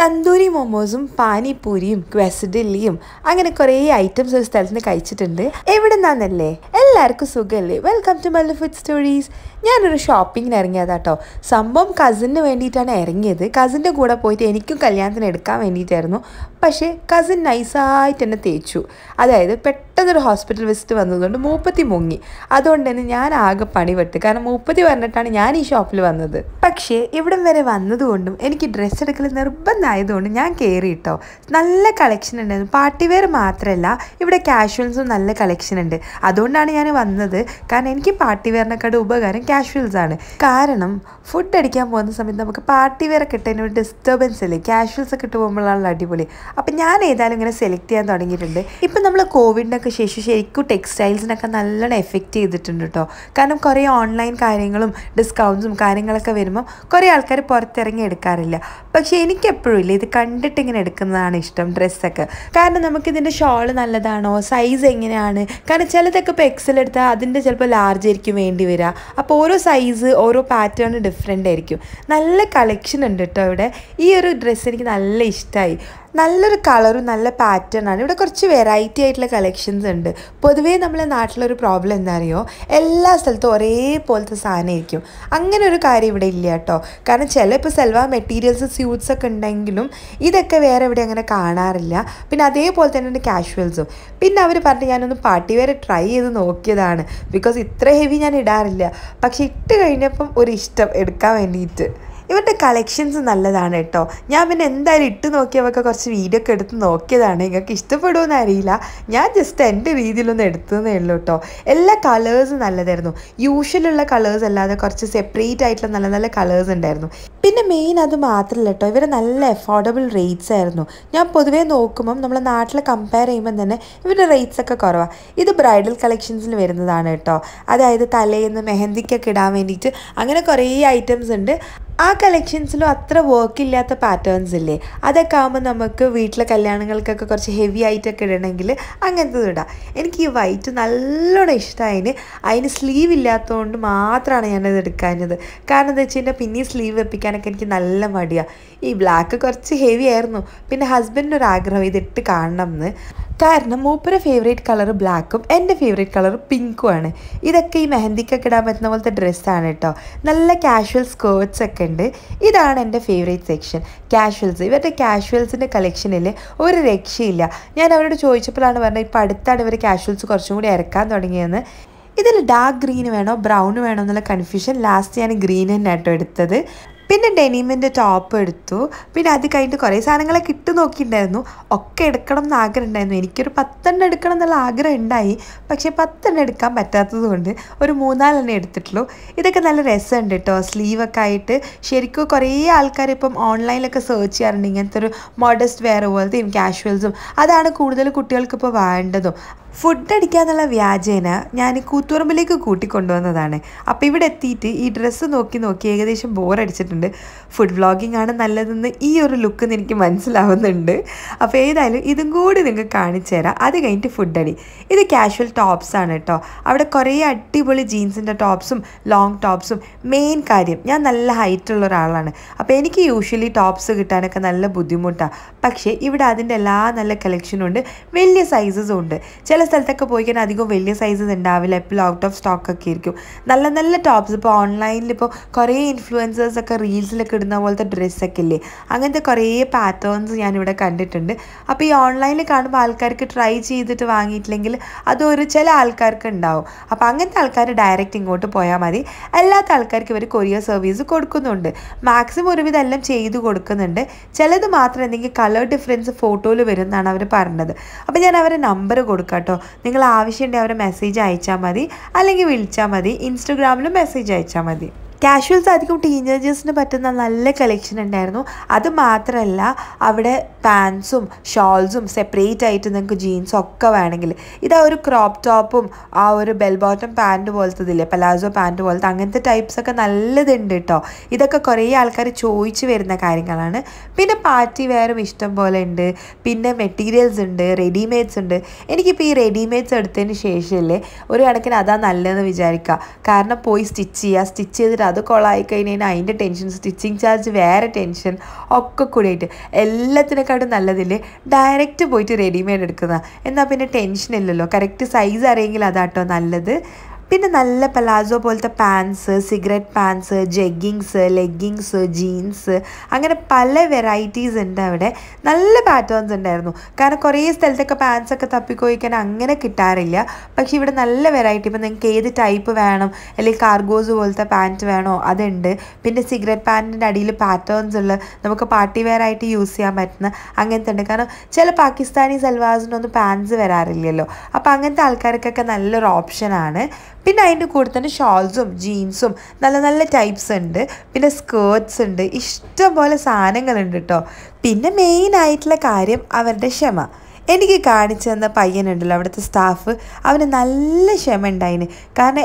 തന്തൂരി മോമോസും പാനിപൂരിയും ക്വസഡില്ലിയും അങ്ങനെ കുറേ ഐറ്റംസ് ഒരു സ്ഥലത്ത് നിന്ന് കഴിച്ചിട്ടുണ്ട് എവിടെ നിന്നല്ലേ എല്ലാവർക്കും സുഖമല്ലേ welcome to Mallu food stories ഞാനൊരു ഷോപ്പിങ്ങിന് ഇറങ്ങിയതാ കേട്ടോ സംഭവം കസിന് വേണ്ടിയിട്ടാണ് ഇറങ്ങിയത് കസിൻ്റെ കൂടെ പോയിട്ട് എനിക്കും കല്യാണത്തിന് എടുക്കാൻ വേണ്ടിയിട്ടായിരുന്നു പക്ഷേ കസിൻ നൈസായിട്ട് തന്നെ തേച്ചു അതായത് പെട്ടെന്ന് പെട്ടെന്നൊരു ഹോസ്പിറ്റൽ വിസിറ്റ് വന്നതുകൊണ്ട് മൂപ്പത്തി മുങ്ങി അതുകൊണ്ട് തന്നെ ഞാൻ ആകെ പണിപെട്ട് കാരണം മൂപ്പത്തി പറഞ്ഞിട്ടാണ് ഞാൻ ഈ ഷോപ്പിൽ വന്നത് പക്ഷേ ഇവിടം വരെ വന്നതുകൊണ്ടും എനിക്ക് ഡ്രസ്സ് എടുക്കൽ നിർബന്ധമായതുകൊണ്ട് ഞാൻ കയറി നല്ല കളക്ഷൻ ഉണ്ടായിരുന്നു പാർട്ടി വെയർ മാത്രമല്ല ഇവിടെ കാഷ്വൽസും നല്ല കളക്ഷൻ ഉണ്ട് അതുകൊണ്ടാണ് ഞാൻ വന്നത് കാരണം എനിക്ക് പാർട്ടി ഉപകാരം കാഷ്വൽസ് ആണ് കാരണം ഫുഡ് അടിക്കാൻ പോകുന്ന സമയത്ത് നമുക്ക് പാർട്ടി വെയർ കിട്ടുന്ന ഒരു ഡിസ്റ്റർബൻസ് അല്ലേ കാഷ്വൽസ് ഒക്കെ ഇട്ട് പോകുമ്പോഴാണല്ലോ അടിപൊളി അപ്പം ഞാൻ ഏതായാലും ഇങ്ങനെ സെലക്ട് ചെയ്യാൻ തുടങ്ങിയിട്ടുണ്ട് ഇപ്പം നമ്മൾ കോവിഡിനൊക്കെ ഒക്കെ ശേഷി ശരിക്കും ടെക്സ്റ്റൈൽസിനൊക്കെ നല്ലോണം എഫക്റ്റ് ചെയ്തിട്ടുണ്ട് കേട്ടോ കാരണം കുറേ ഓൺലൈൻ കാര്യങ്ങളും ഡിസ്കൗണ്ട്സും കാര്യങ്ങളൊക്കെ വരുമ്പം കുറേ ആൾക്കാർ പുറത്തിറങ്ങി എടുക്കാറില്ല പക്ഷേ എനിക്കെപ്പോഴും ഇല്ല ഇത് കണ്ടിട്ട് ഇങ്ങനെ എടുക്കുന്നതാണ് ഇഷ്ടം ഡ്രസ്സൊക്കെ കാരണം നമുക്കിതിൻ്റെ ഷോള് നല്ലതാണോ സൈസ് എങ്ങനെയാണ് കാരണം ചിലതൊക്കെ ഇപ്പോൾ എക്സൽ എടുത്താൽ അതിൻ്റെ ചിലപ്പോൾ ലാർജ് ആയിരിക്കും വേണ്ടി വരിക അപ്പോൾ ഓരോ സൈസ് ഓരോ പാറ്റേൺ ഡിഫറെൻ്റ് ആയിരിക്കും നല്ല കളക്ഷൻ ഉണ്ട് കേട്ടോ ഇവിടെ ഈ ഒരു ഡ്രസ്സ് എനിക്ക് നല്ല ഇഷ്ടമായി നല്ലൊരു കളറും നല്ല പാറ്റേൺ ആണ് ഇവിടെ കുറച്ച് വെറൈറ്റി ആയിട്ടുള്ള കളക്ഷൻസ് ഉണ്ട് പൊതുവേ നമ്മളെ നാട്ടിലൊരു പ്രോബ്ലം എന്താ അറിയോ എല്ലാ സ്ഥലത്തും ഒരേപോലത്തെ സാധനമായിരിക്കും അങ്ങനെ ഒരു കാര്യം ഇവിടെ ഇല്ല കേട്ടോ കാരണം ചില ഇപ്പോൾ സെൽവ മെറ്റീരിയൽസ് സ്യൂട്ട്സ് ഒക്കെ ഉണ്ടെങ്കിലും ഇതൊക്കെ വേറെ എവിടെ അങ്ങനെ കാണാറില്ല പിന്നെ അതേപോലെ തന്നെ കാഷ്വൽസും പിന്നെ അവർ പറഞ്ഞ് ഞാനൊന്ന് പാർട്ടി വരെ ട്രൈ ചെയ്ത് നോക്കിയതാണ് ബിക്കോസ് ഇത്ര ഹെവി ഞാൻ ഇടാറില്ല പക്ഷേ ഇട്ട് കഴിഞ്ഞപ്പം ഒരു ഇഷ്ടം എടുക്കാൻ വേണ്ടിയിട്ട് ഇവരുടെ കളക്ഷൻസ് നല്ലതാണ് കേട്ടോ ഞാൻ പിന്നെ എന്തായാലും ഇട്ട് നോക്കിയവൊക്കെ കുറച്ച് വീഡിയോ ഒക്കെ എടുത്ത് നോക്കിയതാണ് നിങ്ങൾക്ക് ഇഷ്ടപ്പെടുമെന്ന് അറിയില്ല ഞാൻ ജസ്റ്റ് എൻ്റെ രീതിയിലൊന്നും എടുത്തതേ ഉള്ളൂ കേട്ടോ എല്ലാ കളേഴ്സും നല്ലതായിരുന്നു യൂഷ്വലുള്ള കളേഴ്സ് അല്ലാതെ കുറച്ച് സെപ്പറേറ്റ് ആയിട്ടുള്ള നല്ല നല്ല കളേഴ്സ് ഉണ്ടായിരുന്നു പിന്നെ മെയിൻ അത് മാത്രമല്ല കേട്ടോ ഇവരെ നല്ല അഫോർഡബിൾ റേറ്റ്സ് ആയിരുന്നു ഞാൻ പൊതുവേ നോക്കുമ്പം നമ്മളെ നാട്ടിൽ കമ്പയർ ചെയ്യുമ്പം തന്നെ ഇവരുടെ റേറ്റ്സ് ഒക്കെ കുറവാണ് ഇത് ബ്രൈഡൽ കളക്ഷൻസിൽ വരുന്നതാണ് കേട്ടോ അതായത് തലേന്ന് മെഹന്തിക്കൊക്കെ ഇടാൻ വേണ്ടിയിട്ട് അങ്ങനെ കുറേ ഐറ്റംസ് ഉണ്ട് ആ കളക്ഷൻസിലും അത്ര വർക്ക് ഇല്ലാത്ത പാറ്റേൺസ് ഇല്ലേ അതൊക്കെ ആകുമ്പോൾ നമുക്ക് വീട്ടിലെ കല്യാണങ്ങൾക്കൊക്കെ കുറച്ച് ഹെവി ആയിട്ടൊക്കെ ഇടണമെങ്കിൽ അങ്ങനത്തെ ഇടാം എനിക്ക് ഈ വൈറ്റ് നല്ലോണം ഇഷ്ടമായിന് അതിന് സ്ലീവ് ഇല്ലാത്തതുകൊണ്ട് മാത്രമാണ് ഞാനത് എടുക്കാഞ്ഞത് കാരണം എന്താ വെച്ചാൽ പിന്നെയും സ്ലീവ് വെപ്പിക്കാനൊക്കെ എനിക്ക് നല്ല മടിയാണ് ഈ ബ്ലാക്ക് കുറച്ച് ഹെവി ആയിരുന്നു പിന്നെ ഹസ്ബൻഡ് ആഗ്രഹം ഇതിട്ട് കാണണം എന്ന് കാരണം മൂപ്പര ഫേവറേറ്റ് കളർ ബ്ലാക്കും എൻ്റെ ഫേവറേറ്റ് കളർ പിങ്കും ആണ് ഇതൊക്കെ ഈ മെഹന്തിക്കൊക്കെ ഇടാൻ പറ്റുന്ന പോലത്തെ ഡ്രസ്സാണ് കേട്ടോ നല്ല കാഷ്വൽ സ്കേർട്സ് ഒക്കെ ഉണ്ട് ഇതാണ് എൻ്റെ ഫേവറേറ്റ് സെക്ഷൻ കാഷ്വൽസ് ഇവരുടെ കാഷ്വൽസിൻ്റെ കളക്ഷനിൽ ഒരു രക്ഷയില്ല ഞാൻ അവരോട് ചോദിച്ചപ്പോഴാണ് പറഞ്ഞത് ഇപ്പോൾ അടുത്താണ് ഇവർ കാഷ്വൽസ് കുറച്ചും കൂടി ഇറക്കാൻ തുടങ്ങിയെന്ന് ഇതിൽ ഡാർക്ക് ഗ്രീൻ വേണോ ബ്രൗൺ വേണോ എന്നുള്ള കൺഫ്യൂഷൻ ലാസ്റ്റ് ഞാൻ ഗ്രീൻ തന്നെ കേട്ടോ എടുത്തത് പിന്നെ ഡെനിമിൻ്റെ ടോപ്പ് എടുത്തു പിന്നെ അത് കഴിഞ്ഞിട്ട് കുറേ സാധനങ്ങളെ കിട്ടു നോക്കിയിട്ടുണ്ടായിരുന്നു ഒക്കെ എടുക്കണം എന്ന് ആഗ്രഹം ഉണ്ടായിരുന്നു എനിക്കൊരു പത്തെണ്ണം എടുക്കണം എന്നുള്ള ആഗ്രഹം ഉണ്ടായി പക്ഷേ പത്തെണ്ണം എടുക്കാൻ പറ്റാത്തത് കൊണ്ട് ഒരു മൂന്നാലെണ്ണം എടുത്തിട്ടുള്ളൂ ഇതൊക്കെ നല്ല രസമുണ്ട് കേട്ടോ സ്ലീവൊക്കെ ആയിട്ട് ശരിക്കും കുറേ ആൾക്കാർ ഇപ്പം ഓൺലൈനിലൊക്കെ സെർച്ച് ചെയ്യാറുണ്ട് ഇങ്ങനത്തെ ഒരു മോഡസ്റ്റ് വെയർ പോലത്തെയും കാഷ്വൽസും അതാണ് കൂടുതൽ കുട്ടികൾക്ക് ഇപ്പോൾ വേണ്ടതും ഫുഡ് അടിക്കാന്നുള്ള വ്യാജേന ഞാൻ കൂത്തുറമ്പിലേക്ക് കൂട്ടിക്കൊണ്ടുവന്നതാണ് അപ്പോൾ ഇവിടെ എത്തിയിട്ട് ഈ ഡ്രസ്സ് നോക്കി നോക്കി ഏകദേശം ബോറടിച്ചിട്ടുണ്ട് ഫുഡ് വ്ളോഗിംഗ് ആണ് നല്ലതെന്ന് ഈ ഒരു ലുക്ക് എനിക്ക് മനസ്സിലാവുന്നുണ്ട് അപ്പോൾ ഏതായാലും ഇതും കൂടി നിങ്ങൾക്ക് കാണിച്ചു തരാം അത് കഴിഞ്ഞിട്ട് ഫുഡ് അടി ഇത് കാഷ്വൽ ടോപ്സ് ആണ് കേട്ടോ അവിടെ കുറേ അടിപൊളി ജീൻസിൻ്റെ ടോപ്സും ലോങ് ടോപ്സും മെയിൻ കാര്യം ഞാൻ നല്ല ഹൈറ്റുള്ള ഒരാളാണ് അപ്പോൾ എനിക്ക് യൂഷ്വലി ടോപ്സ് കിട്ടാനൊക്കെ നല്ല ബുദ്ധിമുട്ടാണ് പക്ഷേ ഇവിടെ അതിൻ്റെ എല്ലാ നല്ല കളക്ഷനും ഉണ്ട് വലിയ സൈസസും ഉണ്ട് ചില ചില സ്ഥലത്തൊക്കെ പോയി കഴിഞ്ഞാൽ അധികം വലിയ സൈസസ് ഉണ്ടാവില്ല എപ്പോഴും ഔട്ട് ഓഫ് സ്റ്റോക്ക് ഒക്കെ ആയിരിക്കും നല്ല നല്ല ടോപ്സ് ഇപ്പോൾ ഓൺലൈനിൽ ഇപ്പോൾ കുറേ ഇൻഫ്ലുവൻസേഴ്സ് ഒക്കെ റീൽസിലൊക്കെ ഇടുന്ന പോലത്തെ ഡ്രസ്സൊക്കെ ഇല്ലേ അങ്ങനത്തെ കുറേ പാറ്റേൺസ് ഞാനിവിടെ കണ്ടിട്ടുണ്ട് അപ്പോൾ ഈ ഓൺലൈനിൽ കാണുമ്പോൾ ആൾക്കാർക്ക് ട്രൈ ചെയ്തിട്ട് വാങ്ങിയിട്ടില്ലെങ്കിൽ അതൊരു ചില ആൾക്കാർക്ക് ഉണ്ടാവും അപ്പോൾ അങ്ങനത്തെ ആൾക്കാർ ഡയറക്റ്റ് ഇങ്ങോട്ട് പോയാൽ മതി അല്ലാത്ത ആൾക്കാർക്ക് ഇവർ കൊറിയർ സർവീസ് കൊടുക്കുന്നുണ്ട് മാക്സിമം ഒരുവിധം എല്ലാം ചെയ്തു കൊടുക്കുന്നുണ്ട് ചിലത് മാത്രം എന്തെങ്കിലും കളർ ഡിഫറൻസ് ഫോട്ടോയിൽ വരും എന്നാണ് അവർ പറഞ്ഞത് അപ്പോൾ ഞാൻ അവരെ നമ്പർ കൊടുക്കാം കേട്ടോ നിങ്ങൾ ആവശ്യമുണ്ടെങ്കിൽ അവരെ മെസ്സേജ് അയച്ചാൽ മതി അല്ലെങ്കിൽ വിളിച്ചാൽ മതി ഇൻസ്റ്റഗ്രാമിലും മെസ്സേജ് അയച്ചാൽ മതി കാഷ്വൽസ് അധികം ടീനേജേഴ്സിന് പറ്റുന്ന നല്ല കളക്ഷൻ ഉണ്ടായിരുന്നു അത് മാത്രമല്ല അവിടെ പാൻസും ഷോൾസും സെപ്പറേറ്റ് ആയിട്ട് നിങ്ങൾക്ക് ജീൻസും ഒക്കെ വേണമെങ്കിൽ ഇത് ആ ഒരു ക്രോപ്പ് ടോപ്പും ആ ഒരു ബെൽ ബോട്ടം പാൻറ്റ് പോലത്തതില്ലേ പലാസോ പാൻറ്റ് പോലത്തെ അങ്ങനത്തെ ടൈപ്സൊക്കെ നല്ലതുണ്ട് കേട്ടോ ഇതൊക്കെ കുറേ ആൾക്കാർ ചോദിച്ചു വരുന്ന കാര്യങ്ങളാണ് പിന്നെ പാർട്ടി വെയറും ഇഷ്ടം പോലെ ഉണ്ട് പിന്നെ മെറ്റീരിയൽസ് ഉണ്ട് റെഡിമെയ്ഡ്സ് ഉണ്ട് എനിക്കിപ്പോൾ ഈ റെഡിമെയ്ഡ്സ് എടുത്തതിന് ശേഷമല്ലേ ഒരു കണക്കിന് അതാ നല്ലതെന്ന് വിചാരിക്കുക കാരണം പോയി സ്റ്റിച്ച് ചെയ്യുക സ്റ്റിച്ച് ചെയ്തിട്ട് അത് കൊളായി കഴിഞ്ഞാൽ അതിൻ്റെ ടെൻഷൻ സ്റ്റിച്ചിങ് ചാർജ് വേറെ ടെൻഷൻ ഒക്കെ കൂടിയിട്ട് എല്ലാത്തിനേക്കാട്ടും നല്ലതിൽ ഡയറക്റ്റ് പോയിട്ട് റെഡിമെയ്ഡ് എടുക്കുന്നതാണ് എന്നാൽ പിന്നെ ടെൻഷൻ ഇല്ലല്ലോ കറക്റ്റ് സൈസ് അറിയെങ്കിൽ അതാട്ടോ നല്ലത് പിന്നെ നല്ല പലാസോ പോലത്തെ pants cigarette pants jeggings leggings jeans അങ്ങനെ പല വെറൈറ്റീസ് ഉണ്ട് അവിടെ നല്ല പാറ്റേൺസ് ഉണ്ടായിരുന്നു കാരണം കുറേ സ്ഥലത്തൊക്കെ പാൻസൊക്കെ തപ്പിക്കോയിക്കാൻ അങ്ങനെ കിട്ടാറില്ല പക്ഷേ ഇവിടെ നല്ല വെറൈറ്റി ഇപ്പം നിങ്ങൾക്ക് ഏത് ടൈപ്പ് വേണം അല്ലെങ്കിൽ കാർഗോസ് പോലത്തെ പാൻറ്റ് വേണോ അതുണ്ട് പിന്നെ സിഗരറ്റ് പാൻറ്റിൻ്റെ അടിയിൽ പാറ്റേൺസ് ഉള്ള നമുക്ക് പാർട്ടി വെയർ ആയിട്ട് യൂസ് ചെയ്യാൻ പറ്റുന്ന അങ്ങനത്തെ ഉണ്ട് കാരണം ചില പാകിസ്ഥാനി സൽവാസിനൊന്നും പാൻസ് വരാറില്ലല്ലോ അപ്പോൾ അങ്ങനത്തെ ആൾക്കാർക്കൊക്കെ നല്ലൊരു ഓപ്ഷനാണ് പിന്നെ അതിൻ്റെ കൂടെ തന്നെ ഷോൾസും ജീൻസും നല്ല നല്ല ടൈപ്സ് ഉണ്ട് പിന്നെ സ്കേർട്സ് ഉണ്ട് ഇഷ്ടംപോലെ സാധനങ്ങളുണ്ട് കേട്ടോ പിന്നെ മെയിൻ ആയിട്ടുള്ള കാര്യം അവരുടെ ക്ഷമ എനിക്ക് കാണിച്ചു തന്ന പയ്യനുണ്ടല്ലോ അവിടുത്തെ സ്റ്റാഫ് അവന് നല്ല ക്ഷമ ഉണ്ടായിന് കാരണം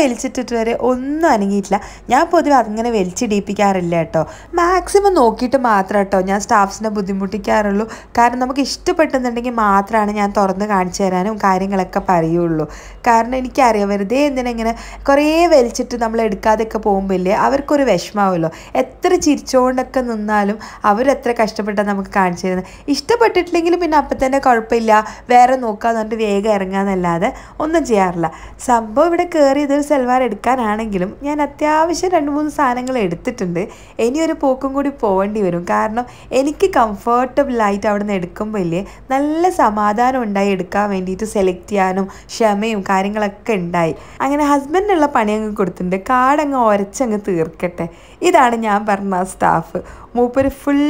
വലിച്ചിട്ടിട്ട് വരെ ഒന്നും അനങ്ങിയിട്ടില്ല ഞാൻ പൊതുവെ അങ്ങനെ വലിച്ചിടിയിപ്പിക്കാറില്ല കേട്ടോ മാക്സിമം നോക്കിയിട്ട് മാത്രം കേട്ടോ ഞാൻ സ്റ്റാഫ്സിനെ ബുദ്ധിമുട്ടിക്കാറുള്ളൂ കാരണം നമുക്ക് ഇഷ്ടപ്പെട്ടെന്നുണ്ടെങ്കിൽ മാത്രമാണ് ഞാൻ തുറന്ന് കാണിച്ചു തരാനും കാര്യങ്ങളൊക്കെ പറയുള്ളൂ കാരണം എനിക്കറിയാം വെറുതെ എന്തിനെങ്ങനെ കുറേ വലിച്ചിട്ട് നമ്മൾ എടുക്കാതെയൊക്കെ പോകുമ്പോഴില്ലേ അവർക്കൊരു വിഷമാവുമല്ലോ എത്ര ചിരിച്ചുകൊണ്ടൊക്കെ നിന്നാലും അവരെത്ര കഷ്ടപ്പെട്ടാൽ നമുക്ക് കാണിച്ചു തരുന്നത് ഇഷ്ടപ്പെട്ടിട്ടില്ലെങ്കിൽ പിന്നെ അപ്പം തന്നെ കുഴപ്പമില്ല വേറെ നോക്കാന്ന് പറഞ്ഞിട്ട് വേഗം ഇറങ്ങാന്നല്ലാതെ ഒന്നും ചെയ്യാറില്ല സംഭവം ഇവിടെ കയറിയത് ഒരു സൽവാർ എടുക്കാനാണെങ്കിലും ഞാൻ അത്യാവശ്യം രണ്ട് മൂന്ന് സാധനങ്ങൾ എടുത്തിട്ടുണ്ട് ഇനി ഒരു പോക്കും കൂടി പോകേണ്ടി വരും കാരണം എനിക്ക് കംഫർട്ടബിളായിട്ട് അവിടെ നിന്ന് എടുക്കുമ്പോൾ ഇല്ലേ നല്ല സമാധാനം ഉണ്ടായി എടുക്കാൻ വേണ്ടിയിട്ട് സെലക്ട് ചെയ്യാനും ക്ഷമയും കാര്യങ്ങളൊക്കെ ഉണ്ടായി അങ്ങനെ ഹസ്ബൻഡിനുള്ള പണി അങ്ങ് കൊടുത്തിട്ടുണ്ട് കാടങ്ങ് ഒരച്ചങ്ങ് തീർക്കട്ടെ ഇതാണ് ഞാൻ പറഞ്ഞ ആ സ്റ്റാഫ് മൂപ്പര് ഫുൾ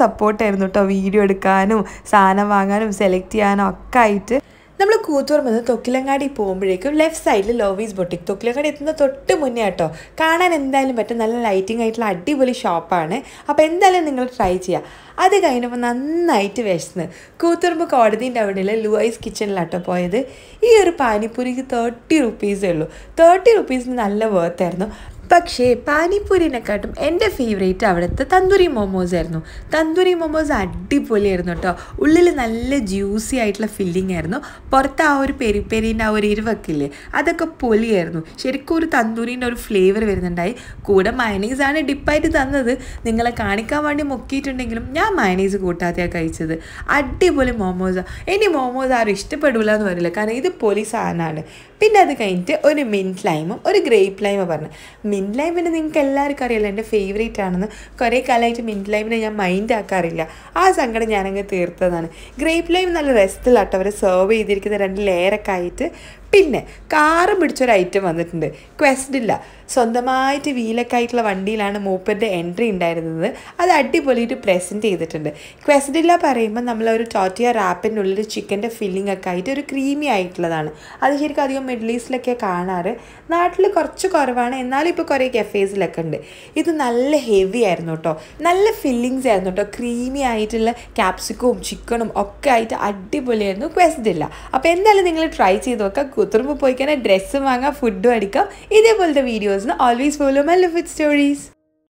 സപ്പോർട്ടായിരുന്നു കേട്ടോ വീഡിയോ എടുക്കാനും സാധനം വാങ്ങാനും സെലക്ട് ചെയ്യാനും ഒക്കെ ആയിട്ട് നമ്മൾ കൂത്തുപറമ്പെന്ന് തൊക്കിലങ്ങാടി പോകുമ്പോഴേക്കും ലെഫ്റ്റ് സൈഡിൽ ലോവീസ് ബൊട്ടിക് തൊക്കിലങ്ങാടി എത്തുന്ന തൊട്ട് മുന്നേ കേട്ടോ കാണാൻ എന്തായാലും പറ്റും നല്ല ലൈറ്റിംഗ് ആയിട്ടുള്ള അടിപൊളി ഷോപ്പാണ് അപ്പോൾ എന്തായാലും നിങ്ങൾ ട്രൈ ചെയ്യുക അത് കഴിഞ്ഞപ്പോൾ നന്നായിട്ട് വിശന്ന് കൂത്തുറുമ്പ് കോടതിൻ്റെ അവിടെയുള്ള ലൂയിസ് കിച്ചണിലാട്ടോ പോയത് ഈ ഒരു പാനിപ്പൂരിക്ക് തേർട്ടി റുപ്പീസേ ഉള്ളൂ തേർട്ടി റുപ്പീസിന് നല്ല വേർത്തായിരുന്നു പക്ഷേ പാനിപ്പൂരിനെക്കാട്ടും എൻ്റെ ഫേവറേറ്റ് അവിടുത്തെ തന്തൂരി മോമോസ് ആയിരുന്നു തന്തൂരി മോമോസ് അടിപൊളിയായിരുന്നു കേട്ടോ ഉള്ളിൽ നല്ല ജ്യൂസി ആയിട്ടുള്ള ഫില്ലിംഗ് ആയിരുന്നു പുറത്ത് ആ ഒരു പെരി പെരിൻ്റെ ആ ഒരു ഇരുവക്കില്ലേ അതൊക്കെ പൊലിയായിരുന്നു ശരിക്കും ഒരു തന്തൂരിൻ്റെ ഒരു ഫ്ലേവർ വരുന്നുണ്ടായി കൂടെ മയനീസ് ആണ് ഡിപ്പായിട്ട് തന്നത് നിങ്ങളെ കാണിക്കാൻ വേണ്ടി മുക്കിയിട്ടുണ്ടെങ്കിലും ഞാൻ മയനീസ് കൂട്ടാത്തെയാണ് കഴിച്ചത് അടിപൊളി മോമോസ് ഇനി മോമോസ് ആരും ഇഷ്ടപ്പെടില്ല എന്ന് പറയില്ല കാരണം ഇത് പൊലി സാധനമാണ് പിന്നെ അത് കഴിഞ്ഞിട്ട് ഒരു മിൻറ്റ് ലൈമും ഒരു ഗ്രേപ്പ് ലൈമും പറഞ്ഞു മിൻറ്റ് ലൈവ് നിങ്ങൾക്ക് എല്ലാവർക്കും അറിയില്ല എൻ്റെ ഫേവറേറ്റ് ആണെന്ന് കുറേ കാലമായിട്ട് മിൻറ്റ് ലൈവിനെ ഞാൻ മൈൻഡ് ആക്കാറില്ല ആ സങ്കടം ഞാനങ്ങ് തീർത്തതാണ് ഗ്രേപ്പ് ലൈവ് നല്ല രസത്തിലാട്ടോ അവർ സെർവ് ചെയ്തിരിക്കുന്ന രണ്ട് ലെയറൊക്കെ ആയിട്ട് പിന്നെ കാറ് പിടിച്ചൊരു ഐറ്റം വന്നിട്ടുണ്ട് ക്വസ്റ്റില്ല സ്വന്തമായിട്ട് വീലൊക്കെ ആയിട്ടുള്ള വണ്ടിയിലാണ് മൂപ്പറിൻ്റെ എൻട്രി ഉണ്ടായിരുന്നത് അത് അടിപൊളിയായിട്ട് പ്രസൻറ്റ് ചെയ്തിട്ടുണ്ട് ക്വസ്റ്റില്ല പറയുമ്പോൾ നമ്മൾ ഒരു ടോറ്റിയ റാപ്പിൻ്റെ ഉള്ളിൽ ചിക്കൻ്റെ ഫില്ലിംഗ് ഒക്കെ ആയിട്ട് ഒരു ക്രീമി ആയിട്ടുള്ളതാണ് അത് ശരിക്കും അധികം മിഡിൽ ഈസ്റ്റിലൊക്കെ കാണാറ് നാട്ടിൽ കുറച്ച് കുറവാണ് എന്നാലും ഇപ്പോൾ കുറേ കെഫേസിലൊക്കെ ഉണ്ട് ഇത് നല്ല ഹെവി ആയിരുന്നു കേട്ടോ നല്ല ഫില്ലിങ്സ് ആയിരുന്നു കേട്ടോ ക്രീമി ആയിട്ടുള്ള ക്യാപ്സിക്കവും ചിക്കനും ഒക്കെ ആയിട്ട് അടിപൊളിയായിരുന്നു ക്വസ്റ്റില്ല അപ്പോൾ എന്തായാലും നിങ്ങൾ ട്രൈ ചെയ്ത് നോക്കുക കൂത്തുറമ്പ് പോയിക്കഴിഞ്ഞാൽ ഡ്രസ്സ് വാങ്ങാം ഫുഡും അടിക്കാം ഇതേപോലത്തെ വീഡിയോസിന് always follow my love stories